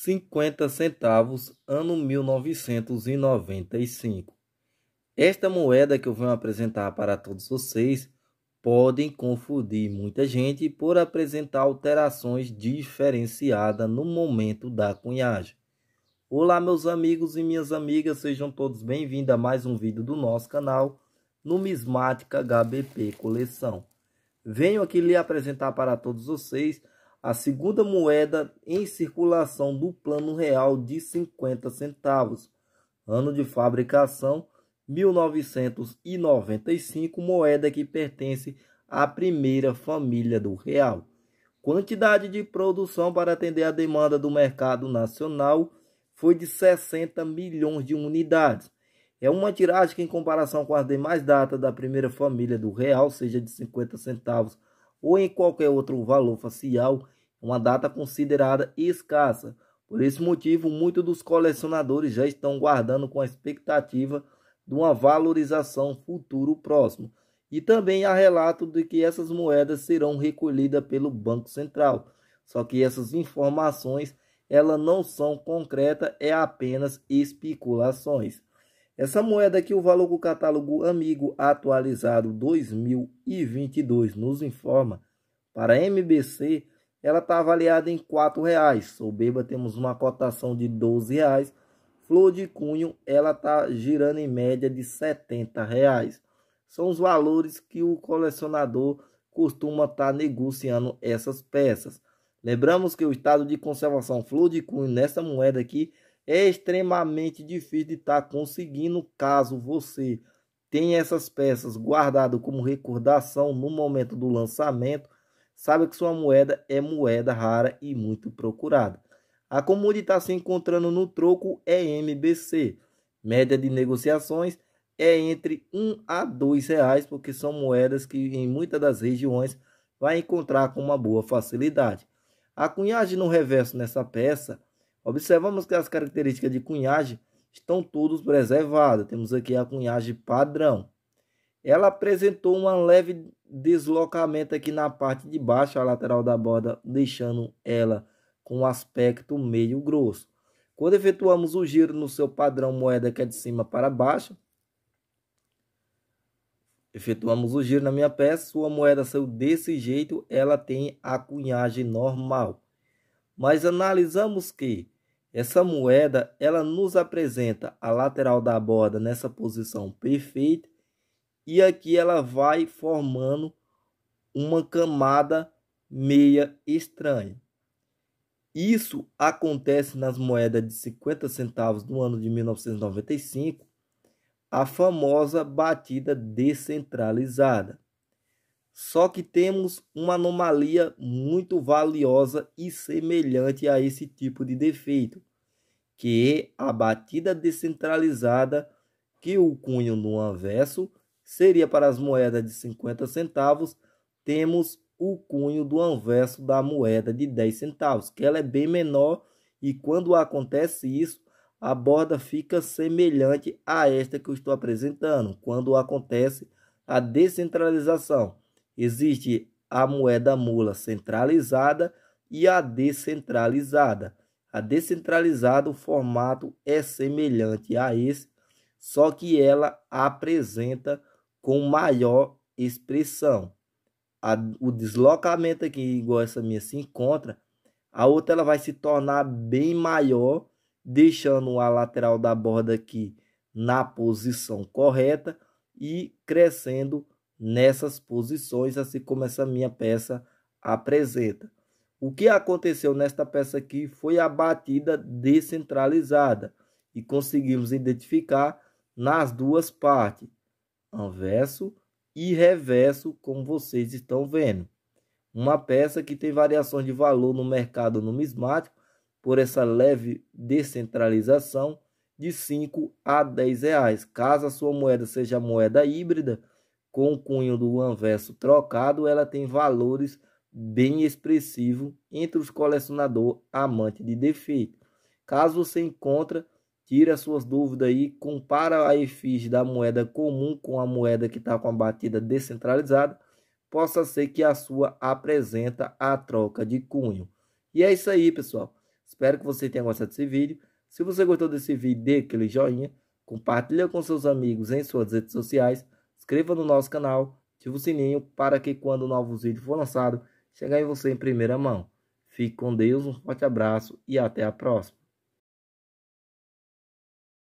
50 centavos, ano 1995. Esta moeda que eu venho apresentar para todos vocês podem confundir muita gente por apresentar alterações diferenciadas no momento da cunhagem. Olá meus amigos e minhas amigas, sejam todos bem-vindos a mais um vídeo do nosso canal Numismática HBP Coleção. Venho aqui lhe apresentar para todos vocês a segunda moeda em circulação do plano real de 50 centavos. Ano de fabricação 1995, moeda que pertence à primeira família do real. Quantidade de produção para atender a demanda do mercado nacional foi de 60 milhões de unidades. É uma tiragem que, em comparação com as demais datas da primeira família do real, seja de 50 centavos ou em qualquer outro valor facial, uma data considerada escassa. Por esse motivo, muitos dos colecionadores já estão guardando com a expectativa de uma valorização futuro próximo. E também há relato de que essas moedas serão recolhidas pelo Banco Central. Só que essas informações ela não são concretas, é apenas especulações. Essa moeda que o valor do catálogo Amigo atualizado 2022 nos informa, para a MBC, ela está avaliada em R$ 4,00. Soberba temos uma cotação de R$ 12,00. Flor de cunho, ela está girando em média de R$ 70,00. São os valores que o colecionador costuma estar tá negociando essas peças. Lembramos que o estado de conservação flor de cunho nessa moeda aqui é extremamente difícil de estar tá conseguindo caso você tenha essas peças guardado como recordação no momento do lançamento Saiba que sua moeda é moeda rara e muito procurada. A está se encontrando no troco é MBC. Média de negociações é entre 1 a 2 reais, porque são moedas que em muitas das regiões vai encontrar com uma boa facilidade. A cunhagem no reverso nessa peça, observamos que as características de cunhagem estão todos preservadas. Temos aqui a cunhagem padrão ela apresentou um leve deslocamento aqui na parte de baixo, a lateral da borda, deixando ela com um aspecto meio grosso. Quando efetuamos o giro no seu padrão moeda que é de cima para baixo, efetuamos o giro na minha peça, sua moeda saiu desse jeito, ela tem a cunhagem normal. Mas analisamos que essa moeda, ela nos apresenta a lateral da borda nessa posição perfeita e aqui ela vai formando uma camada meia estranha. Isso acontece nas moedas de 50 centavos do ano de 1995, a famosa batida descentralizada. Só que temos uma anomalia muito valiosa e semelhante a esse tipo de defeito, que é a batida descentralizada que o cunho no anverso seria para as moedas de 50 centavos, temos o cunho do anverso da moeda de 10 centavos, que ela é bem menor e quando acontece isso, a borda fica semelhante a esta que eu estou apresentando, quando acontece a descentralização. Existe a moeda mula centralizada e a descentralizada. A descentralizada, o formato é semelhante a esse, só que ela apresenta com maior expressão. A, o deslocamento aqui, igual essa minha se encontra, a outra ela vai se tornar bem maior, deixando a lateral da borda aqui na posição correta e crescendo nessas posições, assim como essa minha peça apresenta. O que aconteceu nesta peça aqui foi a batida descentralizada e conseguimos identificar nas duas partes anverso e reverso, como vocês estão vendo. Uma peça que tem variação de valor no mercado numismático por essa leve descentralização de 5 a 10 reais. Caso a sua moeda seja moeda híbrida, com o cunho do anverso trocado, ela tem valores bem expressivos entre os colecionador amante de defeito. Caso você encontra tira suas dúvidas aí, compara a efígie da moeda comum com a moeda que está com a batida descentralizada, possa ser que a sua apresenta a troca de cunho. E é isso aí, pessoal. Espero que você tenha gostado desse vídeo. Se você gostou desse vídeo, dê aquele joinha, compartilha com seus amigos em suas redes sociais, inscreva no nosso canal, ative o sininho para que quando novos vídeos for lançado, chegue em você em primeira mão. Fique com Deus, um forte abraço e até a próxima.